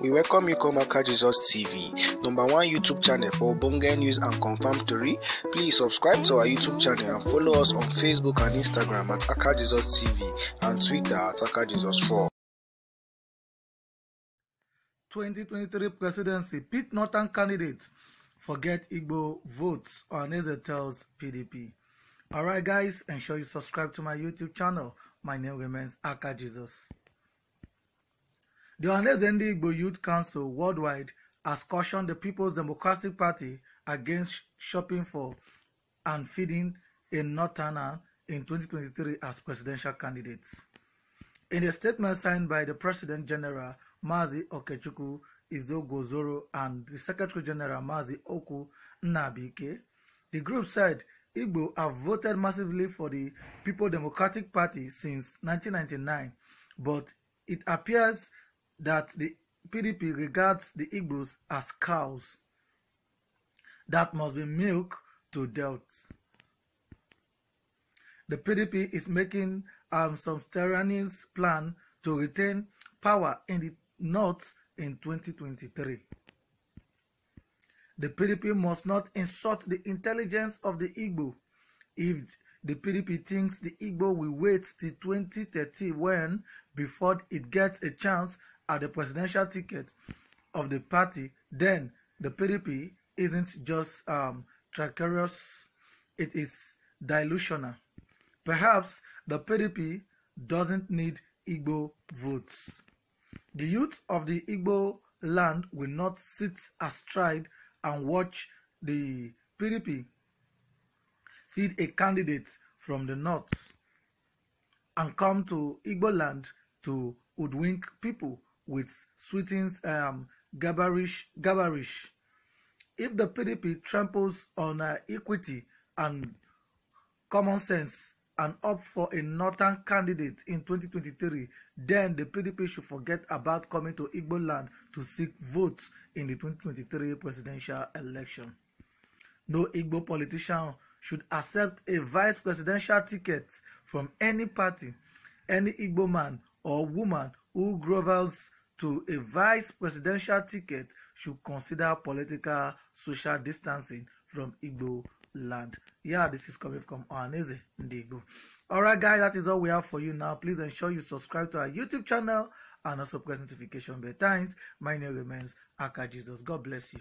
We welcome you come Aka Jesus TV, number one YouTube channel for Bunga News and Confirmed Please subscribe to our YouTube channel and follow us on Facebook and Instagram at Aka Jesus TV and Twitter at Aka Jesus 4. 2023 presidency Pit Northern candidate forget Igbo votes on tells PDP. Alright guys, ensure you subscribe to my YouTube channel. My name remains Aka Jesus. The Ohanaeze Igbo Youth Council worldwide has cautioned the People's Democratic Party against shopping for and feeding a Northerner in 2023 as presidential candidates. In a statement signed by the President General Mazi Okechukwu Izogozoro and the Secretary General Mazi Oku Nnabike, the group said Igbo have voted massively for the People Democratic Party since 1999, but it appears that the PDP regards the Igbos as cows that must be milked to death. The PDP is making um, some subterraneous plan to retain power in the north in 2023. The PDP must not insult the intelligence of the Igbo if the PDP thinks the Igbo will wait till 2030 when before it gets a chance at the presidential ticket of the party, then the PDP isn't just um, it is dilutional. Perhaps the PDP doesn't need Igbo votes. The youth of the Igbo land will not sit astride and watch the PDP feed a candidate from the north and come to Igbo land to hoodwink people with Sweden's um, Gabarish, Gabarish. If the PDP tramples on uh, equity and common sense and opt for a northern candidate in 2023, then the PDP should forget about coming to Igbo land to seek votes in the 2023 presidential election. No Igbo politician should accept a vice presidential ticket from any party, any Igbo man or woman who grovels to a vice presidential ticket should consider political social distancing from Igbo land. Yeah, this is coming from Ohaneze Ndigbo. Alright guys, that is all we have for you now. Please ensure you subscribe to our YouTube channel and also press notification bell times. My name remains Aka Jesus. God bless you.